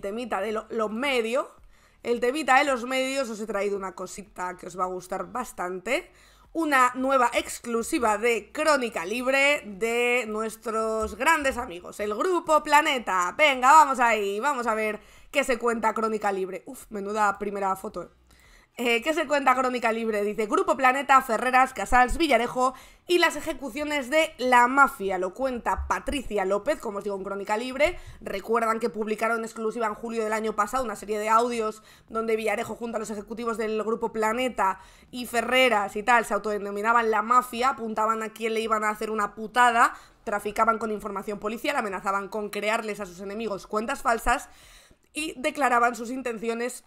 temita de los medios. El temita de los medios os he traído una cosita que os va a gustar bastante. Una nueva exclusiva de Crónica Libre de nuestros grandes amigos, el Grupo Planeta. Venga, vamos ahí, vamos a ver qué se cuenta Crónica Libre. Uf, menuda primera foto. Eh. Eh, ¿Qué se cuenta Crónica Libre, dice Grupo Planeta, Ferreras, Casals, Villarejo y las ejecuciones de la mafia. Lo cuenta Patricia López, como os digo en Crónica Libre. Recuerdan que publicaron exclusiva en julio del año pasado una serie de audios donde Villarejo junto a los ejecutivos del Grupo Planeta y Ferreras y tal se autodenominaban la mafia, apuntaban a quién le iban a hacer una putada, traficaban con información policial, amenazaban con crearles a sus enemigos cuentas falsas y declaraban sus intenciones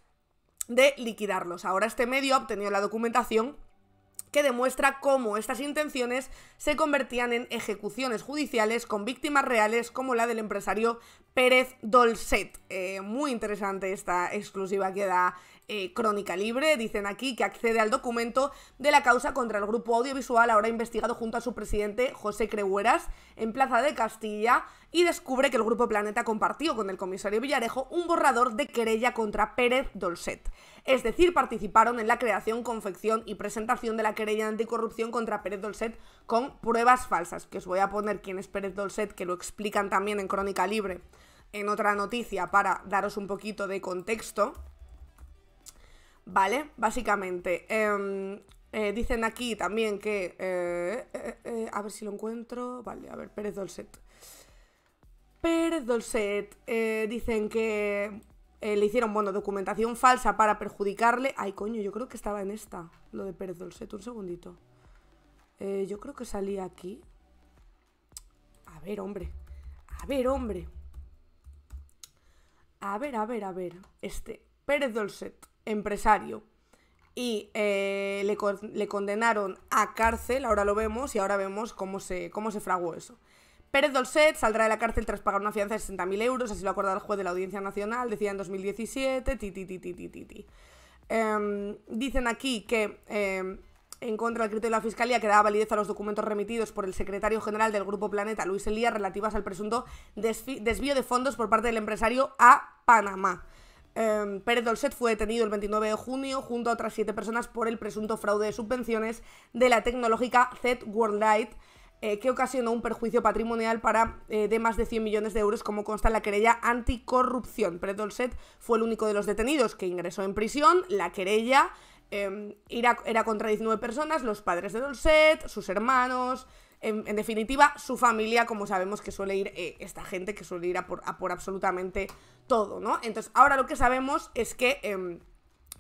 de liquidarlos. Ahora este medio ha obtenido la documentación que demuestra cómo estas intenciones se convertían en ejecuciones judiciales con víctimas reales como la del empresario Pérez Dolcet. Eh, muy interesante esta exclusiva que da eh, Crónica Libre, dicen aquí, que accede al documento de la causa contra el grupo audiovisual, ahora investigado junto a su presidente José Crehueras, en Plaza de Castilla, y descubre que el grupo Planeta compartió con el comisario Villarejo un borrador de querella contra Pérez Dolcet. Es decir, participaron en la creación, confección y presentación de la querella anticorrupción contra Pérez Dolcet con pruebas falsas, que os voy a poner quién es Pérez Dolcet, que lo explican también en Crónica Libre en otra noticia para daros un poquito de contexto. ¿vale? Básicamente. Em, eh, dicen aquí también que... Eh, eh, a ver si lo encuentro. Vale, a ver, Pérez Dolset. Pérez Dolset. dicen que le hicieron, bueno, documentación falsa para perjudicarle. Ay, coño, yo creo que estaba en esta, lo de Pérez Dolset. Un segundito. yo creo que salía aquí. A ver, hombre. A ver, hombre. A ver, a ver, a ver. Este. Pérez Dolset empresario y eh, le, condenaron a cárcel, ahora lo vemos y ahora vemos cómo se, cómo se fraguó eso. Pérez Dolcet saldrá de la cárcel tras pagar una fianza de 60.000 euros, así lo acordó el juez de la Audiencia Nacional, decía en 2017, em, dicen aquí que em, en contra del criterio de la Fiscalía que daba validez a los documentos remitidos por el secretario general del Grupo Planeta, Luis Elías, relativas al presunto desvío de fondos por parte del empresario a Panamá. Em, Pérez Dolcet fue detenido el 29 de junio junto a otras siete personas por el presunto fraude de subvenciones de la tecnológica Z world Light eh, que ocasionó un perjuicio patrimonial para, eh, de más de 100 millones de euros, como consta en la querella anticorrupción. Pérez Dolcet fue el único de los detenidos que ingresó en prisión. La querella em, era, era contra 19 personas, los padres de Dolcet, sus hermanos, en, definitiva, su familia, como sabemos que suele ir eh, esta gente, que suele ir a por, absolutamente todo, ¿no? Entonces, ahora lo que sabemos es que em,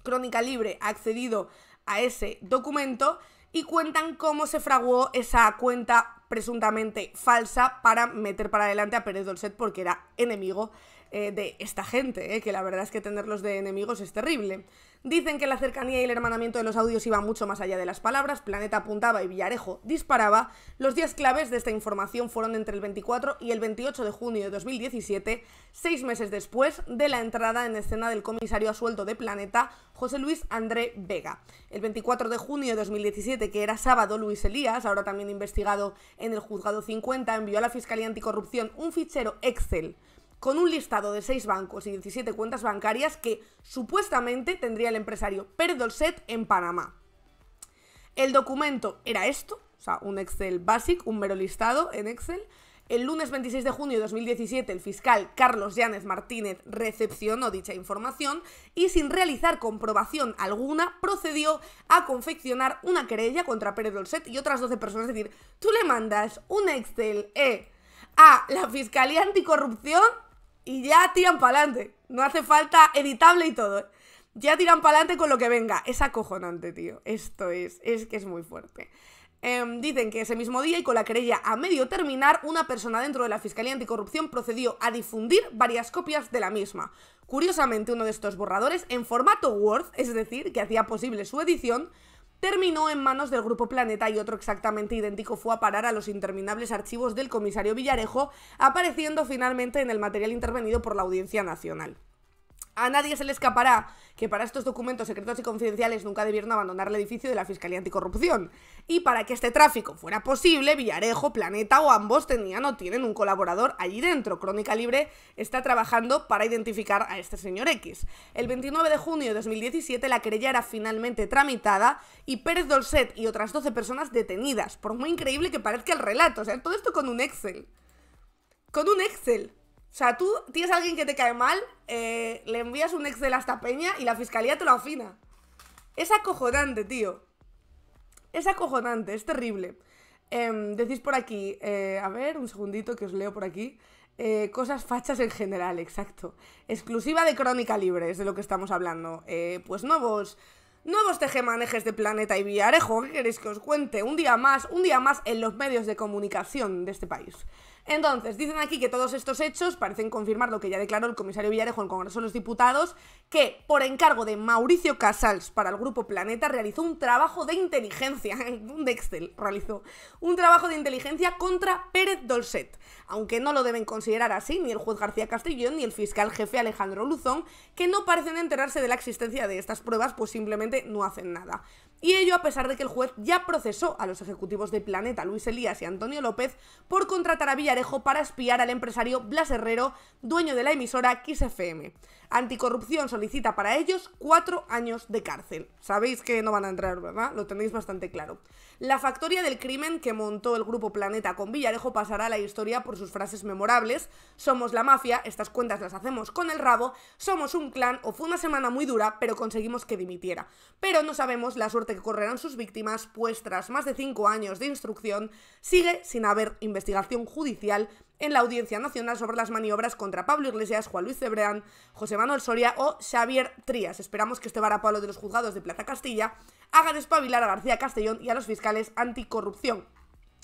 Crónica Libre ha accedido a ese documento y cuentan cómo se fraguó esa cuenta presuntamente falsa para meter para adelante a Pérez Dolcet porque era enemigo eh, de esta gente, eh, que la verdad es que tenerlos de enemigos es terrible. Dicen que la cercanía y el hermanamiento de los audios iba mucho más allá de las palabras, Planeta apuntaba y Villarejo disparaba. Los días claves de esta información fueron entre el 24 y el 28 de junio de 2017, seis meses después de la entrada en escena del comisario a sueldo de Planeta, José Luis André Vega. El 24 de junio de 2017, que era sábado, Luis Elías, ahora también investigado en el juzgado 50 envió a la Fiscalía Anticorrupción un fichero Excel con un listado de 6 bancos y 17 cuentas bancarias que supuestamente tendría el empresario Perdolset en Panamá. El documento era esto, o sea, un Excel básico, un mero listado en Excel, el lunes 26 de junio de 2017, el fiscal Carlos Llanes Martínez recepcionó dicha información y sin realizar comprobación alguna procedió a confeccionar una querella contra Pérez Dolcet y otras 12 personas. Es decir, tú le mandas un Excel E a la Fiscalía Anticorrupción y ya tiran para adelante. No hace falta editable y todo. Eh. Ya tiran para adelante con lo que venga. Es acojonante, tío. Esto es, es que es muy fuerte. Em, dicen que ese mismo día y con la querella a medio terminar, una persona dentro de la Fiscalía Anticorrupción procedió a difundir varias copias de la misma. Curiosamente, uno de estos borradores, en formato Word, es decir, que hacía posible su edición, terminó en manos del Grupo Planeta y otro exactamente idéntico fue a parar a los interminables archivos del comisario Villarejo, apareciendo finalmente en el material intervenido por la Audiencia Nacional. A nadie se le escapará que para estos documentos secretos y confidenciales nunca debieron abandonar el edificio de la Fiscalía Anticorrupción. Y para que este tráfico fuera posible, Villarejo, Planeta o ambos tenían o tienen un colaborador allí dentro. Crónica Libre está trabajando para identificar a este señor X. El 29 de junio de 2017 la querella era finalmente tramitada y Pérez Dolcet y otras 12 personas detenidas, por muy increíble que parezca el relato. O sea, todo esto con un Excel. Con un Excel. O sea, tú tienes a alguien que te cae mal, eh, le envías un Excel hasta Peña y la fiscalía te lo afina. Es acojonante, tío. Es acojonante, es terrible. Em, decís por aquí, eh, a ver, un segundito que os leo por aquí. Eh, cosas fachas en general, exacto. Exclusiva de Crónica Libre, es de lo que estamos hablando. pues nuevos. Nuevos tejemanejes de Planeta y Villarejo, ¿qué queréis que os cuente? Un día más, un día más en los medios de comunicación de este país. Entonces, dicen aquí que todos estos hechos parecen confirmar lo que ya declaró el comisario Villarejo en el Congreso de los Diputados, que por encargo de Mauricio Casals para el Grupo Planeta realizó un trabajo de inteligencia, un Excel realizó, un trabajo de inteligencia contra Pérez Dolcet, aunque no lo deben considerar así ni el juez García Castellón ni el fiscal jefe Alejandro Luzón, que no parecen enterarse de la existencia de estas pruebas, pues simplemente no hacen nada y ello a pesar de que el juez ya procesó a los ejecutivos de Planeta, Luis Elías y Antonio López, por contratar a Villarejo para espiar al empresario Blas Herrero, dueño de la emisora XFM. Anticorrupción solicita para ellos cuatro años de cárcel. Sabéis que no van a entrar, ¿verdad? Lo tenéis bastante claro. La factoría del crimen que montó el grupo Planeta con Villarejo pasará a la historia por sus frases memorables. Somos la mafia, estas cuentas las hacemos con el rabo, somos un clan o fue una semana muy dura, pero conseguimos que dimitiera. Pero no sabemos la suerte que correrán sus víctimas, pues tras más de cinco años de instrucción, sigue sin haber investigación judicial en la Audiencia Nacional sobre las maniobras contra Pablo Iglesias, Juan Luis Cebrián, José Manuel Soria o Xavier Trías. Esperamos que este varapalo de los juzgados de Plaza Castilla haga despabilar a García Castellón y a los fiscales anticorrupción.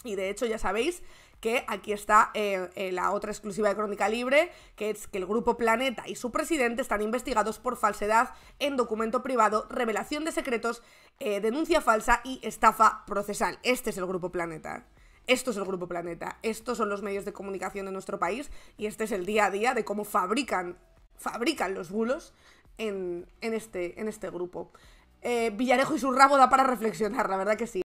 Y de hecho ya sabéis que aquí está eh, eh, la otra exclusiva de Crónica Libre, que es que el grupo Planeta y su presidente están investigados por falsedad en documento privado, revelación de secretos, eh, denuncia falsa y estafa procesal. Este es el grupo Planeta. Esto es el Grupo Planeta, estos son los medios de comunicación de nuestro país y este es el día a día de cómo fabrican, fabrican los bulos en, este, en este grupo. Villarejo y su rabo da para reflexionar, la verdad que sí.